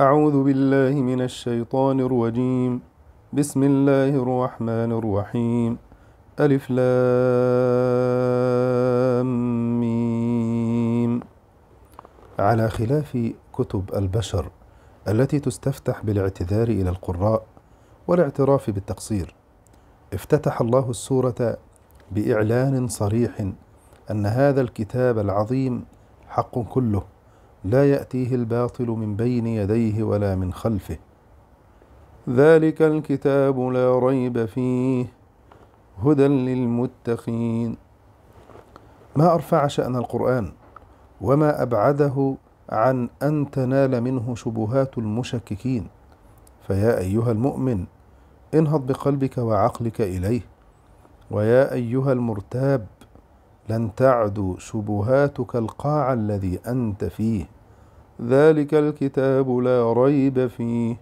أعوذ بالله من الشيطان الرجيم بسم الله الرحمن الرحيم ألف لام ميم على خلاف كتب البشر التي تستفتح بالاعتذار إلى القراء والاعتراف بالتقصير افتتح الله السورة بإعلان صريح أن هذا الكتاب العظيم حق كله لا يأتيه الباطل من بين يديه ولا من خلفه ذلك الكتاب لا ريب فيه هدى للمتقين ما أرفع شأن القرآن وما أبعده عن أن تنال منه شبهات المشككين فيا أيها المؤمن انهض بقلبك وعقلك إليه ويا أيها المرتاب لن تعدو شبهاتك القاع الذي أنت فيه ذلك الكتاب لا ريب فيه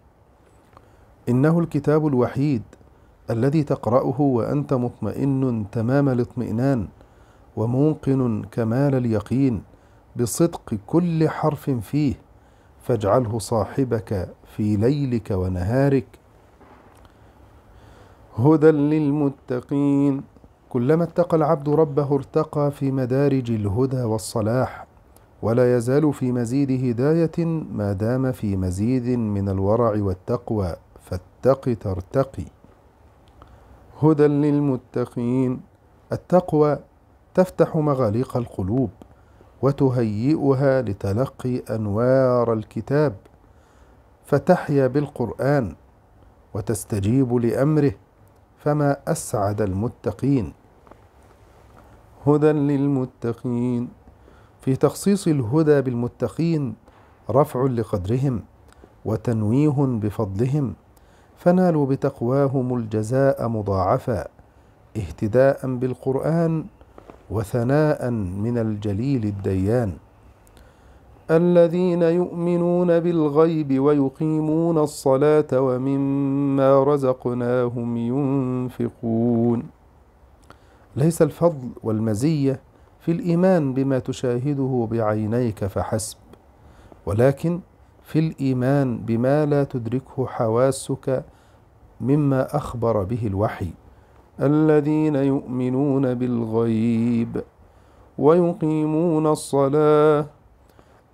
إنه الكتاب الوحيد الذي تقرأه وأنت مطمئن تمام الاطمئنان وموقن كمال اليقين بصدق كل حرف فيه فاجعله صاحبك في ليلك ونهارك هدى للمتقين كلما اتقى العبد ربه ارتقى في مدارج الهدى والصلاح ولا يزال في مزيد هداية ما دام في مزيد من الورع والتقوى فاتق ترتقي هدى للمتقين التقوى تفتح مغاليق القلوب وتهيئها لتلقي انوار الكتاب فتحيا بالقران وتستجيب لامره فما اسعد المتقين هدى للمتقين في تخصيص الهدى بالمتقين رفع لقدرهم وتنويه بفضلهم فنالوا بتقواهم الجزاء مضاعفا اهتداء بالقران وثناء من الجليل الديان الذين يؤمنون بالغيب ويقيمون الصلاه ومما رزقناهم ينفقون ليس الفضل والمزيه في الإيمان بما تشاهده بعينيك فحسب ولكن في الإيمان بما لا تدركه حواسك مما أخبر به الوحي الذين يؤمنون بالغيب ويقيمون الصلاة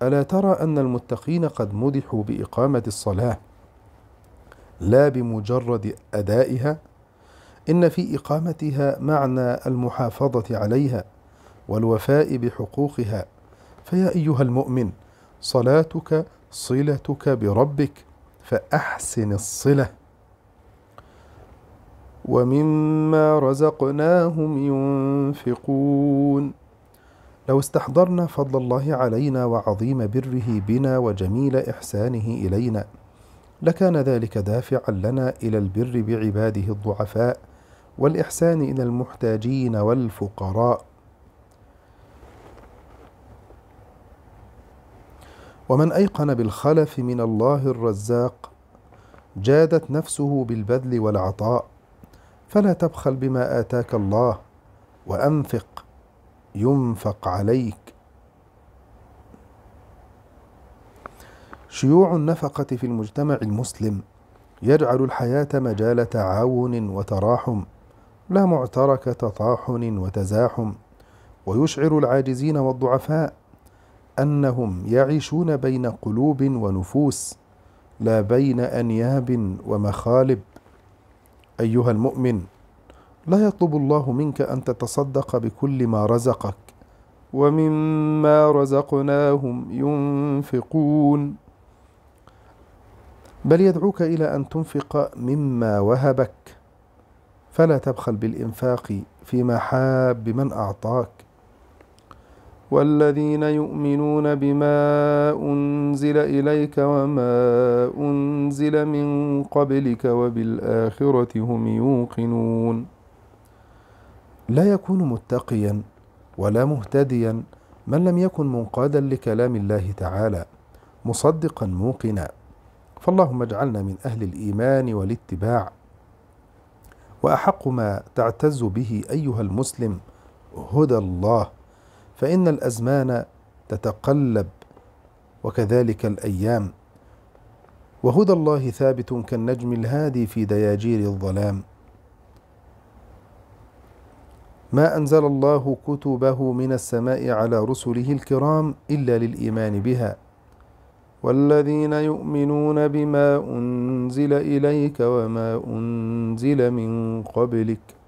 ألا ترى أن المتقين قد مدحوا بإقامة الصلاة لا بمجرد أدائها إن في إقامتها معنى المحافظة عليها والوفاء بحقوقها فيا ايها المؤمن صلاتك صلتك بربك فاحسن الصله ومما رزقناهم ينفقون لو استحضرنا فضل الله علينا وعظيم بره بنا وجميل احسانه الينا لكان ذلك دافعا لنا الى البر بعباده الضعفاء والاحسان الى المحتاجين والفقراء ومن أيقن بالخلف من الله الرزاق جادت نفسه بالبذل والعطاء فلا تبخل بما آتاك الله وأنفق ينفق عليك شيوع النفقة في المجتمع المسلم يجعل الحياة مجال تعاون وتراحم لا معترك تطاحن وتزاحم ويشعر العاجزين والضعفاء أنهم يعيشون بين قلوب ونفوس لا بين أنياب ومخالب أيها المؤمن لا يطلب الله منك أن تتصدق بكل ما رزقك ومما رزقناهم ينفقون بل يدعوك إلى أن تنفق مما وهبك فلا تبخل بالإنفاق فيما حاب من أعطاك والذين يؤمنون بما أنزل إليك وما أنزل من قبلك وبالآخرة هم يوقنون لا يكون متقيا ولا مهتديا من لم يكن منقادا لكلام الله تعالى مصدقا موقنا فاللهم اجعلنا من أهل الإيمان والاتباع وأحق ما تعتز به أيها المسلم هدى الله فإن الأزمان تتقلب وكذلك الأيام وهدى الله ثابت كالنجم الهادي في دياجير الظلام ما أنزل الله كتبه من السماء على رسله الكرام إلا للإيمان بها والذين يؤمنون بما أنزل إليك وما أنزل من قبلك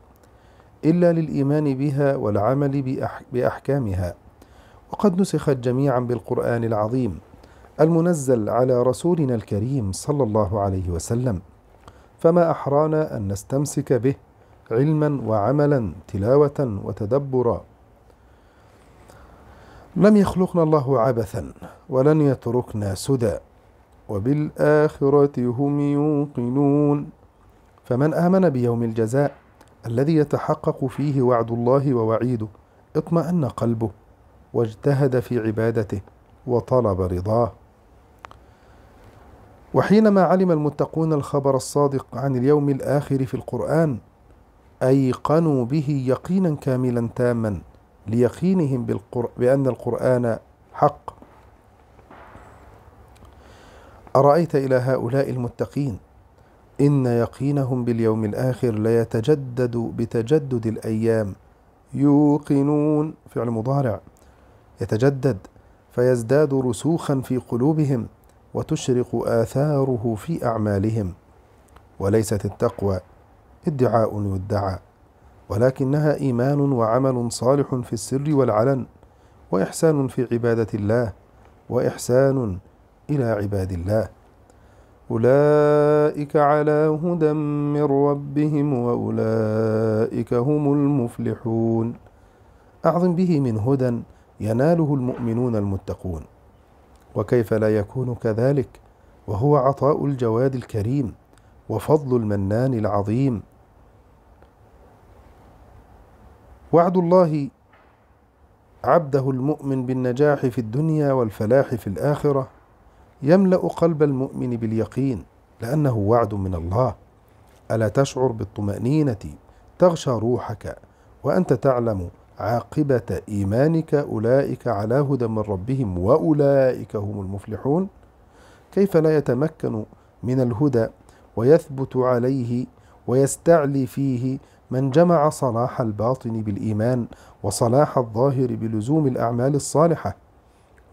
إلا للإيمان بها والعمل بأحكامها وقد نسخت جميعا بالقرآن العظيم المنزل على رسولنا الكريم صلى الله عليه وسلم فما أحرانا أن نستمسك به علما وعملا تلاوة وتدبرا لم يخلقنا الله عبثا ولن يتركنا سدى وبالآخرة هم يوقنون فمن آمن بيوم الجزاء الذي يتحقق فيه وعد الله ووعيده اطمأن قلبه واجتهد في عبادته وطلب رضاه وحينما علم المتقون الخبر الصادق عن اليوم الآخر في القرآن أيقنوا به يقينا كاملا تاما ليقينهم بالقر... بأن القرآن حق أرأيت إلى هؤلاء المتقين إن يقينهم باليوم الآخر ليتجدد بتجدد الأيام يوقنون فعل مضارع يتجدد فيزداد رسوخا في قلوبهم وتشرق آثاره في أعمالهم وليست التقوى ادعاء يدعى ولكنها إيمان وعمل صالح في السر والعلن وإحسان في عبادة الله وإحسان إلى عباد الله أولئك على هدى من ربهم وأولئك هم المفلحون أعظم به من هدى يناله المؤمنون المتقون وكيف لا يكون كذلك وهو عطاء الجواد الكريم وفضل المنان العظيم وعد الله عبده المؤمن بالنجاح في الدنيا والفلاح في الاخره يملا قلب المؤمن باليقين لانه وعد من الله الا تشعر بالطمانينه تغشى روحك وانت تعلم عاقبه ايمانك اولئك على هدى من ربهم واولئك هم المفلحون كيف لا يتمكن من الهدى ويثبت عليه ويستعلي فيه من جمع صلاح الباطن بالايمان وصلاح الظاهر بلزوم الاعمال الصالحه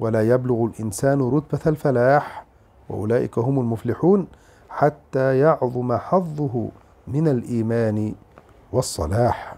ولا يبلغ الإنسان رتبة الفلاح وأولئك هم المفلحون حتى يعظم حظه من الإيمان والصلاح